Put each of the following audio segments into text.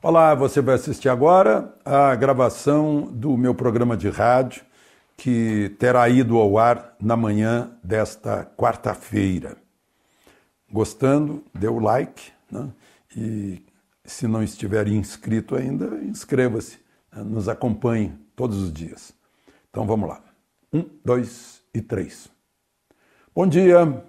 Olá, você vai assistir agora a gravação do meu programa de rádio que terá ido ao ar na manhã desta quarta-feira. Gostando, dê o like né? e se não estiver inscrito ainda, inscreva-se, né? nos acompanhe todos os dias. Então vamos lá. Um, dois e três. Bom dia.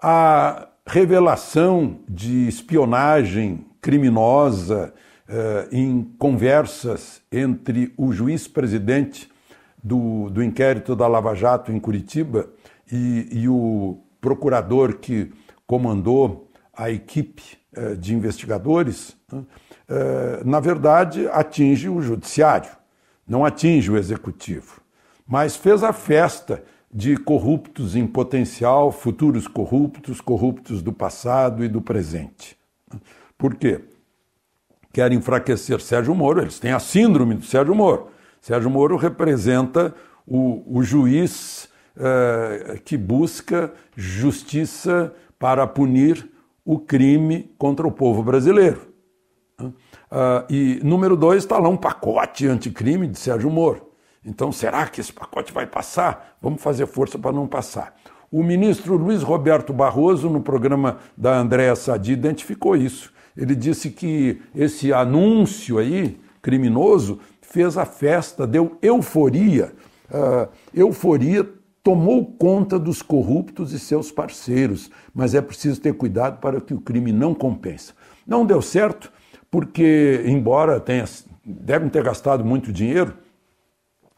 A revelação de espionagem criminosa eh, em conversas entre o juiz-presidente do, do inquérito da Lava Jato em Curitiba e, e o procurador que comandou a equipe eh, de investigadores, né, eh, na verdade atinge o judiciário, não atinge o executivo, mas fez a festa de corruptos em potencial, futuros corruptos, corruptos do passado e do presente. Né. Por quê? Querem enfraquecer Sérgio Moro, eles têm a síndrome do Sérgio Moro. Sérgio Moro representa o, o juiz eh, que busca justiça para punir o crime contra o povo brasileiro. Ah, e número dois, está lá um pacote anticrime de Sérgio Moro. Então, será que esse pacote vai passar? Vamos fazer força para não passar. O ministro Luiz Roberto Barroso, no programa da Andréa Sadi, identificou isso. Ele disse que esse anúncio aí, criminoso, fez a festa, deu euforia. Uh, euforia tomou conta dos corruptos e seus parceiros, mas é preciso ter cuidado para que o crime não compensa. Não deu certo, porque, embora tenha, devem ter gastado muito dinheiro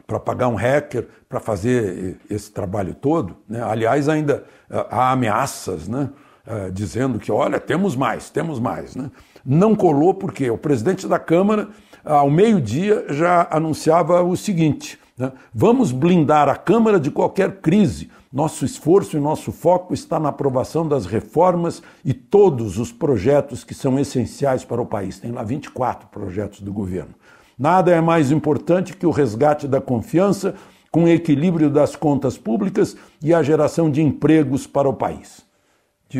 para pagar um hacker para fazer eh, esse trabalho todo, né? aliás, ainda ah, há ameaças, né? Eh, dizendo que, olha, temos mais, temos mais. Né? Não colou porque o presidente da Câmara, eh, ao meio-dia, já anunciava o seguinte: né? vamos blindar a Câmara de qualquer crise. Nosso esforço e nosso foco está na aprovação das reformas e todos os projetos que são essenciais para o país. Tem lá 24 projetos do governo. Nada é mais importante que o resgate da confiança, com equilíbrio das contas públicas e a geração de empregos para o país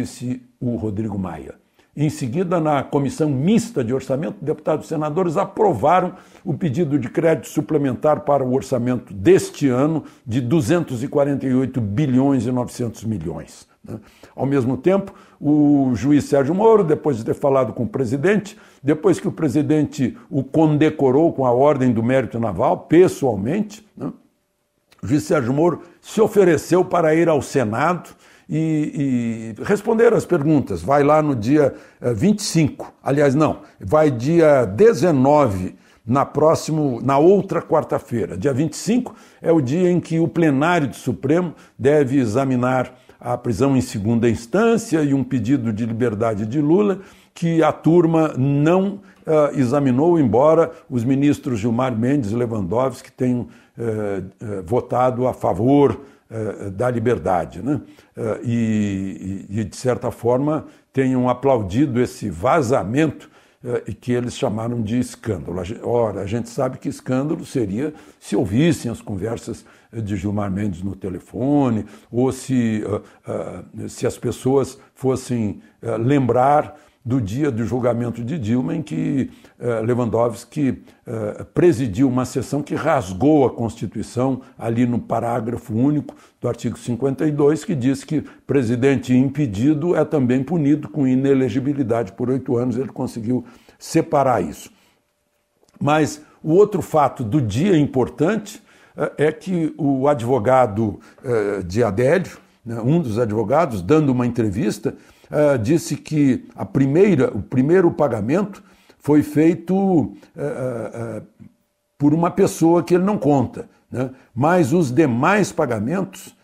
disse o Rodrigo Maia. Em seguida, na comissão mista de orçamento, deputados e senadores aprovaram o pedido de crédito suplementar para o orçamento deste ano de 248 bilhões e 900 milhões. Né? Ao mesmo tempo, o juiz Sérgio Moro, depois de ter falado com o presidente, depois que o presidente o condecorou com a Ordem do Mérito Naval, pessoalmente, né? o juiz Sérgio Moro se ofereceu para ir ao Senado e, e, responderam as perguntas. Vai lá no dia 25, eh, aliás, não, vai dia 19, na, próximo, na outra quarta-feira. Dia 25 é o dia em que o plenário do Supremo deve examinar a prisão em segunda instância e um pedido de liberdade de Lula que a turma não uh, examinou, embora os ministros Gilmar Mendes e Lewandowski tenham uh, uh, votado a favor eh, eh, da liberdade. Né? Eh, e, e, de certa forma, tenham aplaudido esse vazamento que eles chamaram de escândalo. Ora, a gente sabe que escândalo seria se ouvissem as conversas de Gilmar Mendes no telefone, ou se, se as pessoas fossem lembrar do dia do julgamento de Dilma, em que eh, Lewandowski eh, presidiu uma sessão que rasgou a Constituição, ali no parágrafo único do artigo 52, que diz que presidente impedido é também punido com inelegibilidade por oito anos. Ele conseguiu separar isso. Mas o outro fato do dia importante eh, é que o advogado eh, de Adélio, né, um dos advogados, dando uma entrevista, uh, disse que a primeira, o primeiro pagamento foi feito uh, uh, por uma pessoa que ele não conta, né? mas os demais pagamentos,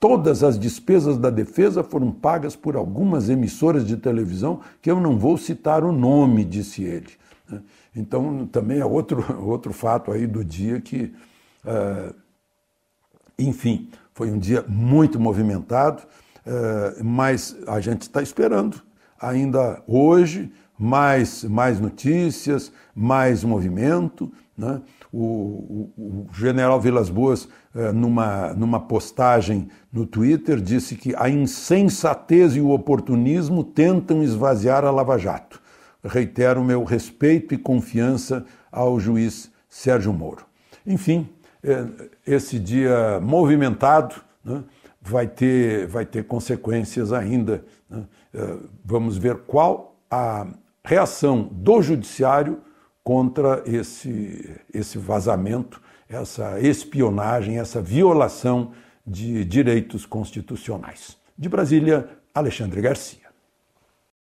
todas as despesas da defesa foram pagas por algumas emissoras de televisão que eu não vou citar o nome, disse ele. Né? Então, também é outro, outro fato aí do dia que, enfim, foi um dia muito movimentado. Uh, mas a gente está esperando ainda hoje mais, mais notícias, mais movimento. Né? O, o, o, general Vilas Boas, eh, numa, numa postagem no Twitter, disse que a insensatez e o oportunismo tentam esvaziar a Lava Jato. Reitero meu respeito e confiança ao juiz Sérgio Moro. Enfim, eh, esse dia movimentado. Né? vai ter, vai ter consequências ainda. Né? Eh, vamos ver qual a reação do judiciário contra esse, esse vazamento, essa espionagem, essa violação de direitos constitucionais. De Brasília, Alexandre Garcia.